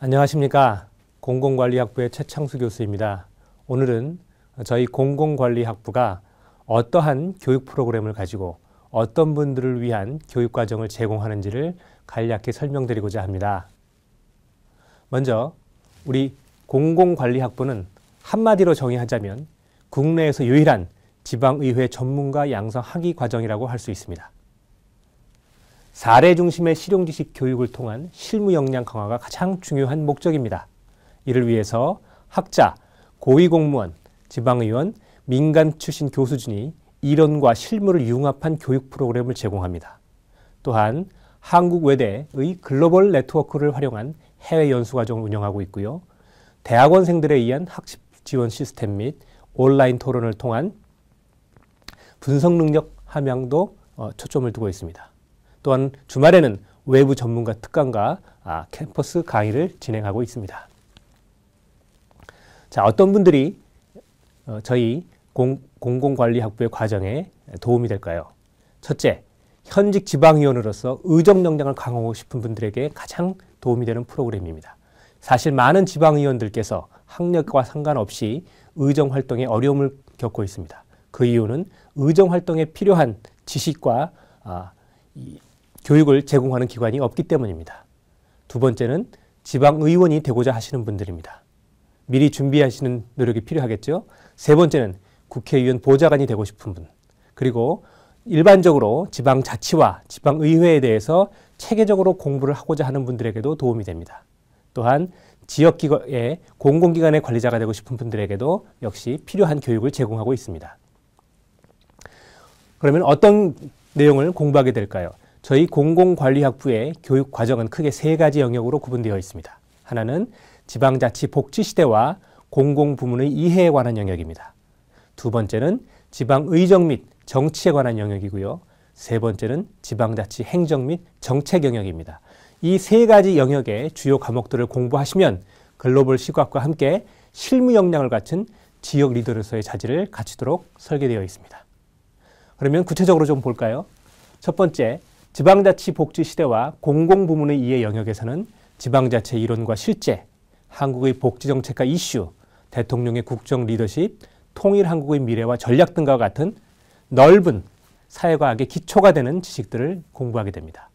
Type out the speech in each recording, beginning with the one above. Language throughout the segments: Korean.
안녕하십니까. 공공관리학부의 최창수 교수입니다. 오늘은 저희 공공관리학부가 어떠한 교육 프로그램을 가지고 어떤 분들을 위한 교육 과정을 제공하는지를 간략히 설명드리고자 합니다. 먼저 우리 공공관리학부는 한마디로 정의하자면 국내에서 유일한 지방의회 전문가 양성 학위 과정이라고 할 수 있습니다. 사례 중심의 실용 지식 교육을 통한 실무 역량 강화가 가장 중요한 목적입니다. 이를 위해서 학자, 고위공무원, 지방의원, 민간 출신 교수진이 이론과 실무를 융합한 교육 프로그램을 제공합니다. 또한 한국외대의 글로벌 네트워크를 활용한 해외 연수과정을 운영하고 있고요. 대학원생들에 의한 학습 지원 시스템 및 온라인 토론을 통한 분석 능력 함양도 어, 초점을 두고 있습니다. 또한 주말에는 외부 전문가 특강과 아, 캠퍼스 강의를 진행하고 있습니다. 자, 어떤 분들이 어, 저희 공, 공공관리학부의 과정에 도움이 될까요? 첫째, 현직 지방위원으로서 의정 역량을 강화하고 싶은 분들에게 가장 도움이 되는 프로그램입니다. 사실 많은 지방의원들께서 학력과 상관없이 의정 활동에 어려움을 겪고 있습니다. 그 이유는 의정 활동에 필요한 지식과 아, 이, 교육을 제공하는 기관이 없기 때문입니다. 두 번째는 지방의원이 되고자 하시는 분들입니다. 미리 준비하시는 노력이 필요하겠죠. 세 번째는 국회의원 보좌관이 되고 싶은 분. 그리고 일반적으로 지방자치와 지방의회에 대해서 체계적으로 공부를 하고자 하는 분들에게도 도움이 됩니다. 또한 지역기관의 공공기관의 관리자가 되고 싶은 분들에게도 역시 필요한 교육을 제공하고 있습니다. 그러면 어떤 내용을 공부하게 될까요? 저희 공공관리학부의 교육 과정은 크게 세 가지 영역으로 구분되어 있습니다. 하나는 지방자치 복지 시대와 공공부문의 이해에 관한 영역입니다. 두 번째는 지방의정 및 정치에 관한 영역이고요. 세 번째는 지방자치 행정 및 정책 영역입니다. 이 세 가지 영역의 주요 과목들을 공부하시면 글로벌 시각과 함께 실무 역량을 갖춘 지역 리더로서의 자질을 갖추도록 설계되어 있습니다. 그러면 구체적으로 좀 볼까요? 첫 번째, 지방자치 복지 시대와 공공부문의 이해 영역에서는 지방자치 이론과 실제, 한국의 복지정책과 이슈, 대통령의 국정 리더십, 통일 한국의 미래와 전략 등과 같은 넓은 사회과학의 기초가 되는 지식들을 공부하게 됩니다.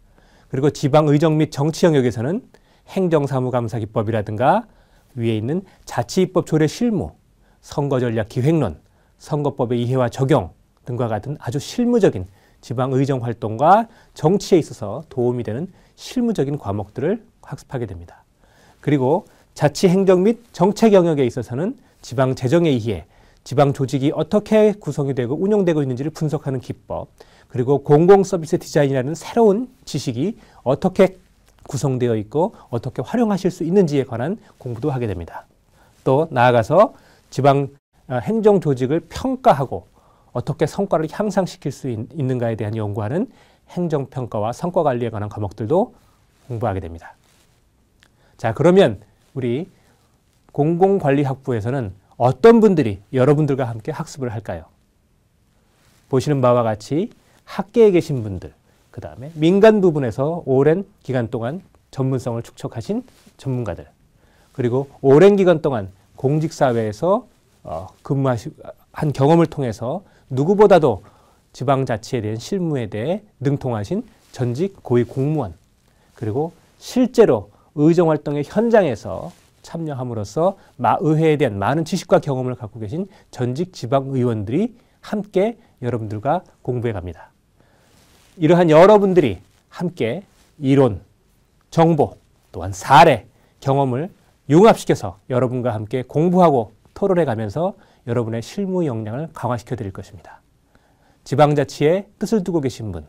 그리고 지방의정 및 정치 영역에서는 행정사무감사기법이라든가 위에 있는 자치입법 조례 실무, 선거전략 기획론, 선거법의 이해와 적용 등과 같은 아주 실무적인 지방의정 활동과 정치에 있어서 도움이 되는 실무적인 과목들을 학습하게 됩니다. 그리고 자치 행정 및 정책 영역에 있어서는 지방 재정에 의해 지방 조직이 어떻게 구성이 되고 운영되고 있는지를 분석하는 기법, 그리고 공공 서비스 디자인이라는 새로운 지식이 어떻게 구성되어 있고 어떻게 활용하실 수 있는지에 관한 공부도 하게 됩니다. 또 나아가서 지방 어, 행정 조직을 평가하고 어떻게 성과를 향상시킬 수 있, 있는가에 대한 연구하는 행정평가와 성과관리에 관한 과목들도 공부하게 됩니다. 자, 그러면 우리 공공관리학부에서는 어떤 분들이 여러분들과 함께 학습을 할까요? 보시는 바와 같이 학계에 계신 분들, 그 다음에 민간 부분에서 오랜 기간 동안 전문성을 축적하신 전문가들, 그리고 오랜 기간 동안 공직사회에서 어, 근무하시, 한 경험을 통해서 누구보다도 지방자치에 대한 실무에 대해 능통하신 전직 고위 공무원 그리고 실제로 의정활동의 현장에서 참여함으로써 의회에 대한 많은 지식과 경험을 갖고 계신 전직 지방의원들이 함께 여러분들과 공부해 갑니다. 이러한 여러분들이 함께 이론, 정보, 또한 사례, 경험을 융합시켜서 여러분과 함께 공부하고 토론해 가면서 여러분의 실무 역량을 강화시켜 드릴 것입니다. 지방자치에 뜻을 두고 계신 분,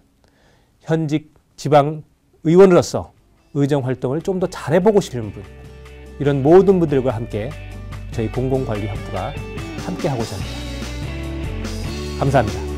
현직 지방 의원으로서 의정 활동을 좀 더 잘해보고 싶은 분, 이런 모든 분들과 함께 저희 공공관리협부가 함께하고자 합니다. 감사합니다.